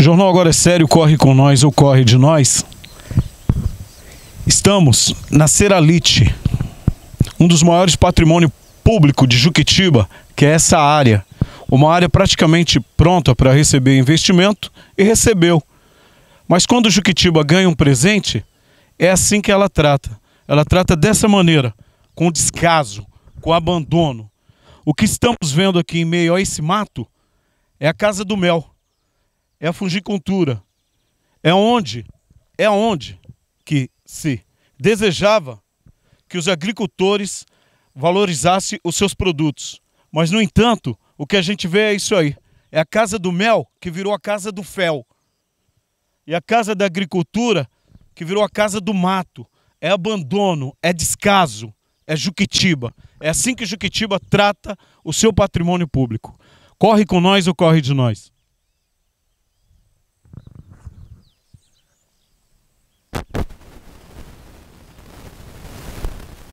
Jornal Agora é Sério corre com nós ou corre de nós. Estamos na Seralite, um dos maiores patrimônio público de Juquitiba, que é essa área. Uma área praticamente pronta para receber investimento e recebeu. Mas quando Juquitiba ganha um presente, é assim que ela trata. Ela trata dessa maneira, com descaso, com abandono. O que estamos vendo aqui em meio a esse mato é a Casa do Mel é a fungicultura. É onde, é onde que se desejava que os agricultores valorizassem os seus produtos. Mas, no entanto, o que a gente vê é isso aí. É a casa do mel que virou a casa do fel. E a casa da agricultura que virou a casa do mato. É abandono, é descaso, é Juquitiba. É assim que Juquitiba trata o seu patrimônio público. Corre com nós ou corre de nós?